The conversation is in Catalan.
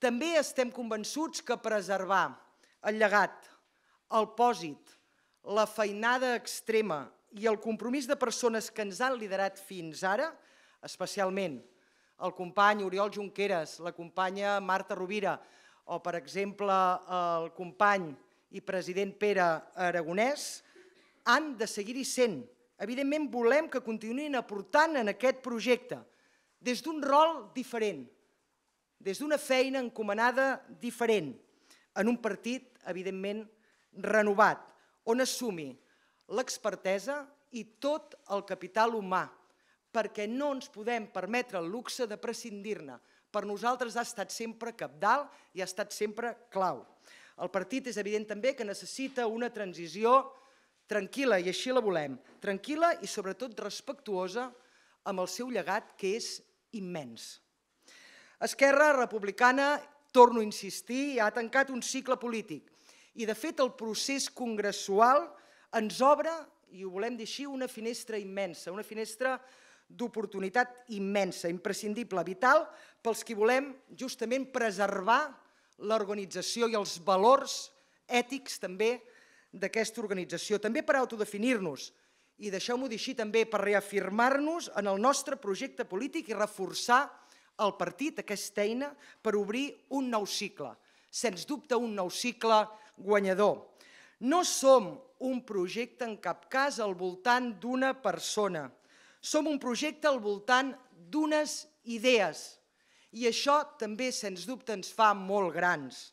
També estem convençuts que preservar el llegat, el pòsit, la feinada extrema i el compromís de persones que ens han liderat fins ara, especialment el company Oriol Junqueras, la companya Marta Rovira o, per exemple, el company i president Pere Aragonès, han de seguir-hi sent. Evidentment, volem que continuïn aportant en aquest projecte des d'un rol diferent, des d'una feina encomanada diferent, en un partit, evidentment, renovat, on assumi l'expertesa i tot el capital humà, perquè no ens podem permetre el luxe de prescindir-ne. Per nosaltres ha estat sempre capdalt i ha estat sempre clau. El partit és evident també que necessita una transició tranquil·la, i així la volem, tranquil·la i sobretot respectuosa amb el seu llegat que és immens. Esquerra Republicana, torno a insistir, ha tancat un cicle polític i, de fet, el procés congressual ens obre, i ho volem dir així, una finestra immensa, una finestra d'oportunitat immensa, imprescindible, vital, pels qui volem justament preservar l'organització i els valors ètics també d'aquesta organització, també per autodefinir-nos i deixeu-m'ho dir així també, per reafirmar-nos en el nostre projecte polític i reforçar al partit aquesta eina per obrir un nou cicle, sens dubte un nou cicle guanyador. No som un projecte en cap cas al voltant d'una persona, som un projecte al voltant d'unes idees i això també, sens dubte, ens fa molt grans.